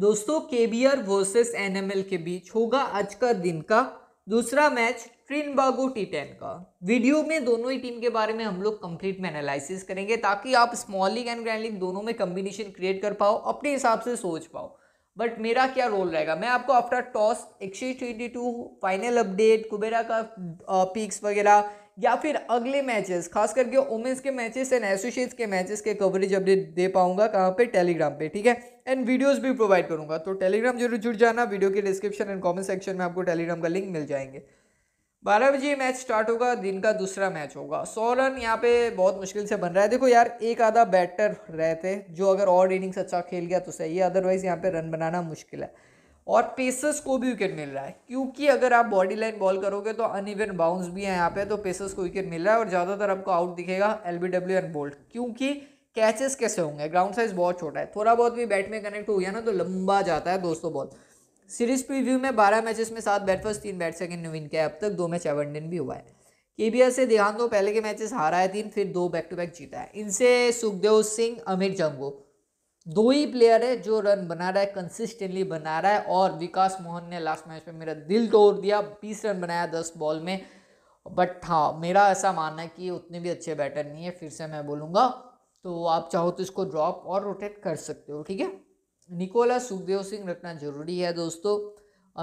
दोस्तों R versus L के बीच होगा आज का दिन का दूसरा मैच बागो टी टेन का वीडियो में दोनों ही टीम के बारे में हम लोग कंप्लीट में एनालिसिस करेंगे ताकि आप small league and grand league दोनों में कम्बिनेशन क्रिएट कर पाओ अपने हिसाब से सोच पाओ बट मेरा क्या रोल रहेगा मैं आपको after toss exchange twenty two final update Kubera का पिक्स वगैरह या फिर अगले मैचेस खास करके वुमेंस के मैचेस एंड एसोसिएट्स के मैचेस के कवरेज अपडेट दे पाऊंगा कहाँ पे टेलीग्राम पे ठीक है एंड वीडियोस भी प्रोवाइड करूंगा तो टेलीग्राम जरूर जुड़ जाना वीडियो के डिस्क्रिप्शन एंड कमेंट सेक्शन में आपको टेलीग्राम का लिंक मिल जाएंगे बारह बजे मैच स्टार्ट होगा दिन का दूसरा मैच होगा सौ रन यहाँ पे बहुत मुश्किल से बन रहा है देखो यार एक आधा बैटर रहते जो अगर और इनिंग्स अच्छा खेल गया तो सही है अदरवाइज़ यहाँ पे रन बनाना मुश्किल है और पेसर्स को भी विकेट मिल रहा है क्योंकि अगर आप बॉडी लाइन बॉल करोगे तो इवन बाउंस भी है यहाँ पे तो पेसर्स को विकेट मिल रहा है और ज़्यादातर आपको आउट दिखेगा L B W and bowled क्योंकि कैचेस कैसे होंगे ग्राउंड साइज बहुत छोटा है थोड़ा बहुत भी बैट में कनेक्ट हो गया ना तो लंबा जाता है दोस्तों बॉल सीरीज प्रीव्यू में बारह मैचेस में सात बैट फर्स्ट तीन बैट सेकेंड किया के अब तक दो मैच एवनडन भी हुआ है के बी से देहांतो पहले के मैचेस हारा है तीन फिर दो बैक टू बैक जीता है इनसे सुखदेव सिंह अमित जंगो दो ही प्लेयर है जो रन बना रहा है कंसिस्टेंटली बना रहा है और विकास मोहन ने लास्ट मैच में मेरा दिल तोड़ दिया बीस रन बनाया दस बॉल में बट हाँ मेरा ऐसा मानना है कि उतने भी अच्छे बैटर नहीं है फिर से मैं बोलूँगा तो आप चाहो तो इसको ड्रॉप और रोटेट कर सकते हो ठीक है निकोला सुखदेव सिंह रखना जरूरी है दोस्तों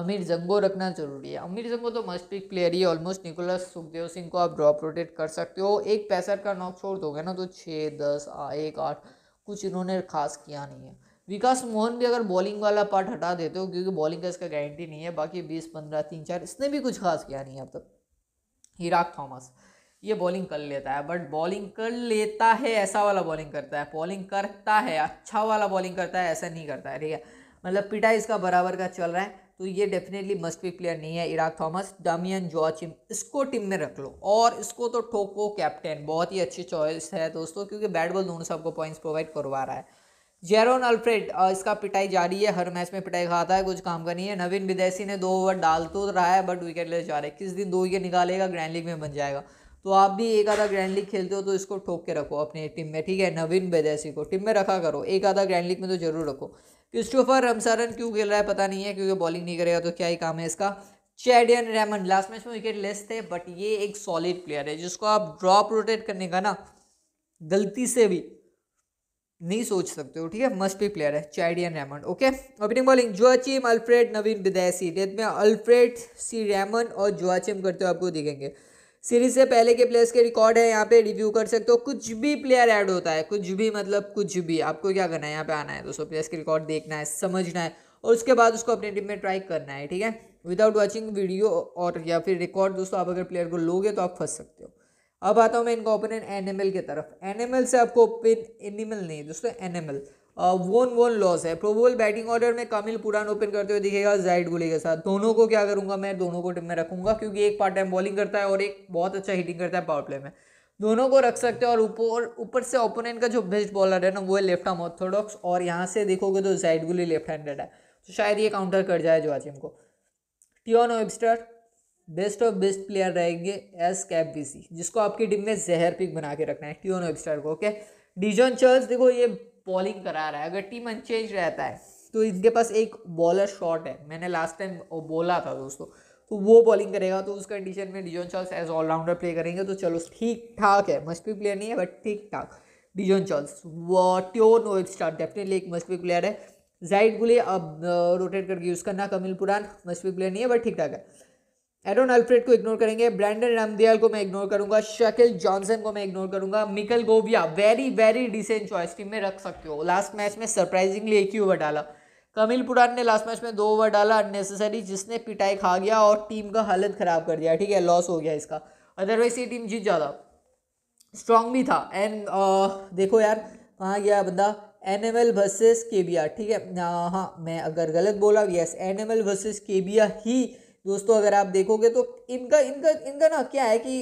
अमीर जंगो रखना जरूरी है अमीर जंगो तो मस्ट पिक प्लेयर ही ऑलमोस्ट निकोलस सुखदेव सिंह को आप ड्रॉप रोटेट कर सकते हो एक पैसर का नॉक छोड़ दोगे ना तो छः दस एक आठ कुछ इन्होंने खास किया नहीं है विकास मोहन भी अगर बॉलिंग वाला पार्ट हटा देते हो क्योंकि बॉलिंग का इसका गारंटी नहीं है बाकी बीस पंद्रह तीन चार इसने भी कुछ खास किया नहीं है अब तक हिराक थॉमस ये बॉलिंग कर लेता है बट बॉलिंग कर लेता है ऐसा वाला बॉलिंग करता है बॉलिंग करता है अच्छा वाला बॉलिंग करता है ऐसा नहीं करता है ठीक है मतलब पिटाई इसका बराबर का चल रहा है तो ये डेफिनेटली मस्ट भी प्लेयर नहीं है इराक थॉमस डामियन जॉचिम इसको टीम में रख लो और इसको तो ठोको कैप्टन बहुत ही अच्छी चॉइस है दोस्तों क्योंकि बैट बॉल दोनों सबको पॉइंट्स प्रोवाइड करवा रहा है जेरोन अल्फ्रेड इसका पिटाई जारी है हर मैच में पिटाई खाता है कुछ काम का नहीं है नवीन विदेशी ने दो ओवर डाल तो रहा है बट विकेट ले जा रहे हैं किस दिन दो विकेट निकालेगा ग्रैंड लीग में बन जाएगा तो आप भी एक आधा ग्रैंड लीग खेलते हो तो इसको ठोक के रखो अपने टीम में ठीक है नवीन बेदैसी को टीम में रखा करो एक आधा ग्रैंड लीग में तो जरूर रखो क्रिस्टोफर रमसारन क्यों खेल रहा है पता नहीं है क्योंकि बॉलिंग नहीं करेगा तो क्या ही काम है इसका चैडियन रेमन लास्ट मैच में विकेट लेस थे बट ये एक सॉलिड प्लेयर है जिसको आप ड्रॉप रोटेट करने का ना गलती से भी नहीं सोच सकते हो ठीक है मस्ट भी प्लेयर है Chadeon Raymond okay opening bowling Joachim Alfred Naveen Bidaisee death में अल्फ्रेड सी रेमन और जोआचिम करते हुए आपको दिखेंगे सीरीज से पहले के प्लेयर्स के रिकॉर्ड है यहाँ पे रिव्यू कर सकते हो कुछ भी प्लेयर ऐड होता है कुछ भी मतलब कुछ भी आपको क्या करना है यहाँ पे आना है दोस्तों प्लेयर्स के रिकॉर्ड देखना है समझना है और उसके बाद उसको अपनी टीम में ट्राई करना है ठीक है विदाउट वॉचिंग वीडियो और या फिर रिकॉर्ड दोस्तों आप अगर प्लेयर को लोगे तो आप फंस सकते हो अब आता हूँ मैं इनका ओपिनियन एनिमल की तरफ एनिमल से आपको ओपिन एनिमल नहीं दोस्तों एनिमल वोन वोन लॉस है प्रोबोल बैटिंग ऑर्डर में कामिल पुरान ओपन करते हुए दिखेगा जैड गुली के साथ दोनों को क्या करूंगा मैं दोनों को टीम में रखूंगा क्योंकि एक पार्ट टाइम बॉलिंग करता है और एक बहुत अच्छा हिटिंग करता है पावर प्ले में दोनों को रख सकते हैं और ऊपर ऊपर से ओपोनेंट का जो बेस्ट बॉलर है ना वो है लेफ्ट हम ऑर्थोडॉक्स और यहाँ से देखोगे तो जाइड गुली लेफ्ट हैंडेड है तो शायद ये काउंटर कर जाए जो आजिम को Tion Webster best of best player रहेंगे एस कैप बी सी जिसको आपकी टीम में जहर पिक बना के रखना है टियोन ओबस्टर को ओके डिजॉन चर्ल्स देखो ये बॉलिंग करा रहा है अगर टीम अनचेंज रहता है तो इनके पास एक बॉलर शॉट है मैंने लास्ट टाइम बोला था दोस्तों तो वो बॉलिंग करेगा तो उस कंडीशन में Dejon Charles as allrounder play करेंगे तो चलो ठीक ठाक है भी प्लेयर नहीं है बट ठीक ठाक डिजोन चार्ल्स वो ट्यो नो स्टार डेफिनेटली एक मस्ती प्लेयर है जाइड गुले अब रोटेट uh, करके यूज़ करना कमिल पुरान भी प्लेयर नहीं है बट ठीक ठाक है एरोन अल्फ्रेड को इग्नोर करेंगे ब्रैंडन रामदियाल को मैं इग्नोर करूंगा शकिल जॉनसन को मैं इग्नोर करूंगा Mikel Govia very very decent choice team में रख सकते हो लास्ट मैच में सरप्राइजिंगली एक ही ओवर डाला कमिल पुरान ने लास्ट मैच में दो ओवर डाला अननेसेसरी जिसने पिटाई खा गया और टीम का हालत ख़राब कर दिया ठीक है लॉस हो गया इसका अदरवाइज ये टीम जीत जाता स्ट्रांग भी था एंड uh, देखो यार कहाँ गया बंदा एन एम एल वर्सेज केबिया ठीक है हाँ मैं अगर गलत बोला yes N M L versus केबिया ही दोस्तों अगर आप देखोगे तो इनका इनका इनका ना क्या है कि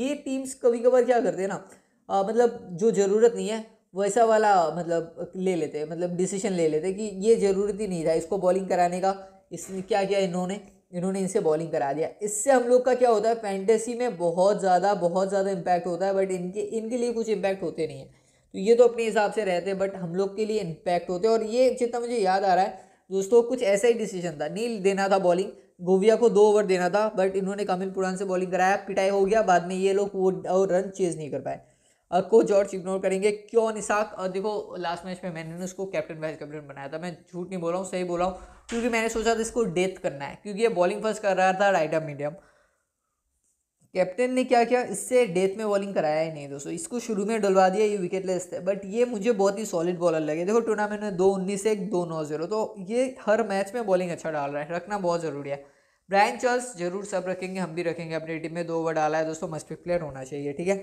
ये टीम्स कभी कभार क्या करते हैं ना आ, मतलब जो ज़रूरत नहीं है वैसा वाला मतलब ले लेते हैं मतलब डिसीजन ले लेते हैं कि ये ज़रूरत ही नहीं था इसको बॉलिंग कराने का इसने क्या किया इन्होंने इन्होंने इनसे बॉलिंग करा दिया इससे हम लोग का क्या होता है फैंटेसी में बहुत ज़्यादा बहुत ज़्यादा इम्पैक्ट होता है बट इनके इनके लिए कुछ इम्पैक्ट होते नहीं है तो ये तो अपने हिसाब से रहते हैं बट हम लोग के लिए इम्पैक्ट होते हैं और ये जितना मुझे याद आ रहा है दोस्तों कुछ ऐसा ही डिसीजन था नहीं देना था बॉलिंग गोविया को दो ओवर देना था बट इन्होंने कमिल पुरान से बॉलिंग कराया पिटाई हो गया बाद में ये लोग वो और रन चेज नहीं कर पाए को जॉर्ज इग्नोर करेंगे क्यों निशाक और देखो लास्ट मैच में मैंने उसको कैप्टन वाइस कैप्टन बनाया था मैं झूठ नहीं बोल रहा हूँ सही बोल रहा हूँ क्योंकि मैंने सोचा था इसको डेथ करना है क्योंकि ये बॉलिंग फर्स्ट कर रहा था राइट मीडियम कैप्टन ने क्या किया इससे डेथ में बॉलिंग कराया ही नहीं दोस्तों इसको शुरू में डलवा दिया ये विकेट लेस थे बट ये मुझे बहुत ही सॉलिड बॉलर लगे देखो टूर्नामेंट में दो उन्नीस एक दो नौ जीरो तो ये हर मैच में बॉलिंग अच्छा डाल रहा है रखना बहुत ज़रूरी है ब्रायन चार्ल्स जरूर सब रखेंगे हम भी रखेंगे अपनी टीम में दो ओवर डाला है दोस्तों मस्ट प्लेयर होना चाहिए ठीक है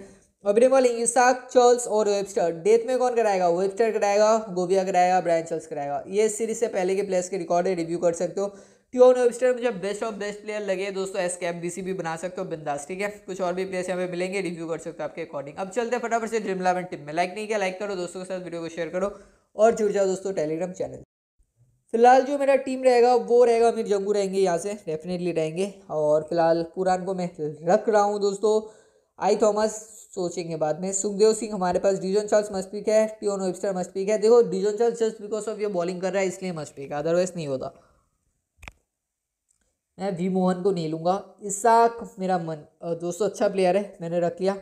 अपने बॉलिंग इसाक चार्ल्स और वेबस्टर डेथ में कौन कराएगा वेबस्टर कराएगा गोविया कराएगा ब्रायन चार्ल्स कराएगा ये सीरीज से पहले के प्लेयर्स के रिकॉर्ड है रिव्यू कर सकते हो क्यों नोबस्टर मुझे बेस्ट ऑफ बेस्ट प्लेयर लगे दोस्तों एस कैप डी भी बना सकते हो बिंदास ठीक है कुछ और भी प्लेयर्स यहाँ पे मिलेंगे रिव्यू कर सकते हो आपके अकॉर्डिंग अब चलते हैं फटाफट से ड्रीम इलेवन टीम में लाइक नहीं किया लाइक करो दोस्तों के साथ वीडियो को शेयर करो और जुड़ जाओ दोस्तों टेलीग्राम चैनल फिलहाल जो मेरा टीम रहेगा वो रहेगा अमीर जंगू रहेंगे यहाँ से डेफिनेटली रहेंगे और फिलहाल पुरान को मैं रख रहा हूँ दोस्तों आई थॉमस सोचेंगे बाद में सुखदेव सिंह हमारे पास डिजोन चार्ल्स मस्ट पिक है टियोन वेबस्टर मस्ट पिक है देखो Dejon Charles just because of ये बॉलिंग कर रहा है इसलिए मस्ट पिक अदरवाइज नहीं होता मैं वी मोहन को नहीं लूँगा इसाक मेरा मन दोस्तों अच्छा प्लेयर है मैंने रख लिया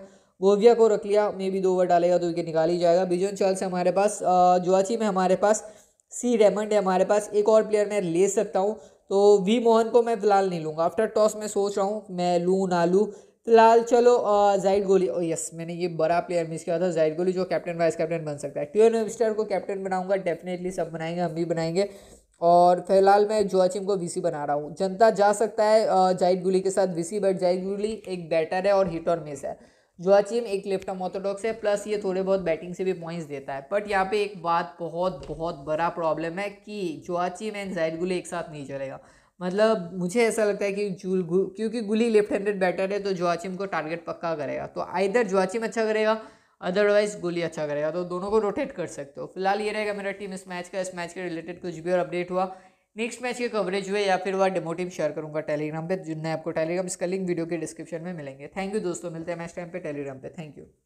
गोविया को रख लिया मे भी दो ओवर डालेगा तो विकेट निकाल ही जाएगा बिजोन चार्ल्स हमारे पास जुआची में हमारे पास सी रेमंड है हमारे पास एक और प्लेयर मैं ले सकता हूँ तो वी मोहन को मैं फिलहाल नहीं लूँगा आफ्टर टॉस में सोच रहा हूँ मैं लूँ ना लूँ फिलहाल चलो जाइड गोली ओ यस मैंने ये बड़ा प्लेयर मिस किया था जाइड गोली जो कैप्टन वाइस कैप्टन बन सकता है टियोन वेबस्टर को कैप्टन बनाऊंगा डेफिनेटली सब बनाएंगे हम भी बनाएंगे और फिलहाल मैं जोआचिम को वीसी बना रहा हूँ जनता जा सकता है जाइड गुली के साथ वीसी बट जाइड गुली एक बैटर है और हिट और मिस है जोआचिम एक लेफ्ट ऑर्थोडॉक्स है प्लस ये थोड़े बहुत बैटिंग से भी पॉइंट्स देता है बट यहाँ पे एक बात बहुत बहुत बड़ा प्रॉब्लम है कि जोआचिम एंड जाइड गुली एक साथ नहीं चलेगा मतलब मुझे ऐसा लगता है कि जूल क्योंकि गुली लेफ्ट हैंडेड बैटर है तो जोआचिम को टारगेट पक्का करेगा तो आइधर जोआचिम अच्छा करेगा अदरवाइज गोली अच्छा करेगा तो दोनों को रोटेट कर सकते हो फिलहाल ये रहेगा मेरा टीम इस मैच का इस मैच के रिलेटेड कुछ भी और अपडेट हुआ नेक्स्ट मैच के कवरेज हुए या फिर वह डेमो टीम शेयर करूँगा टेलीग्राम पे जिनने आपको टेलीग्राम इसका लिंक वीडियो के डिस्क्रिप्शन में मिलेंगे थैंक यू दोस्तों मिलते हैं मैच टाइम पे टेलीग्राम पे थैंक यू